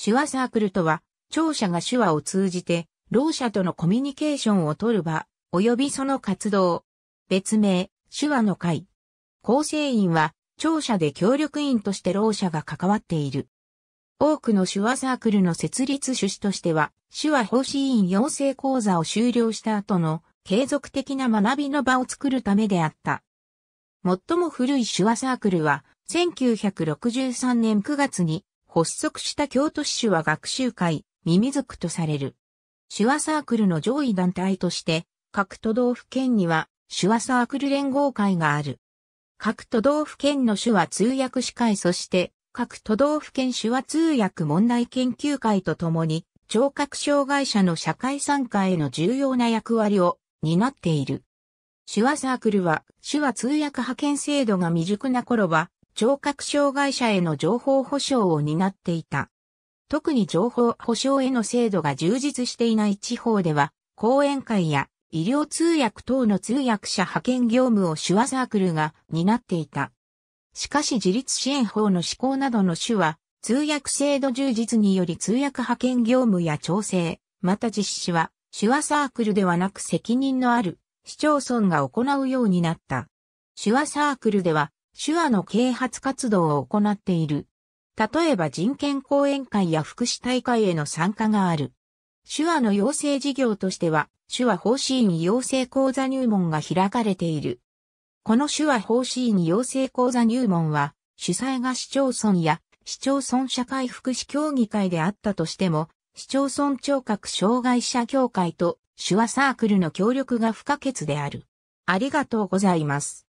手話サークルとは、聴者が手話を通じて、ろう者とのコミュニケーションをとる場、及びその活動。別名、手話の会。構成員は、聴者で協力員としてろう者が関わっている。多くの手話サークルの設立趣旨としては、手話奉仕員養成講座を終了した後の継続的な学びの場を作るためであった。最も古い手話サークルは、1963年9月に発足した京都市手話学習会、ミミズクとされる。手話サークルの上位団体として、各都道府県には手話サークル連合会がある。各都道府県の手話通訳士会そして各都道府県手話通訳問題研究会とともに聴覚障害者の社会参加への重要な役割を担っている。手話サークルは手話通訳派遣制度が未熟な頃は聴覚障害者への情報保障を担っていた。特に情報保障への制度が充実していない地方では、講演会や医療通訳等の通訳者派遣業務を手話サークルが担っていた。しかし自立支援法の施行などの手話、通訳制度充実により通訳派遣業務や調整、また実施は手話サークルではなく責任のある市町村が行うようになった。手話サークルでは手話の啓発活動を行っている。例えば人権講演会や福祉大会への参加がある。手話の養成事業としては、手話方針に養成講座入門が開かれている。この手話方針に養成講座入門は、主催が市町村や市町村社会福祉協議会であったとしても、市町村聴覚障害者協会と手話サークルの協力が不可欠である。ありがとうございます。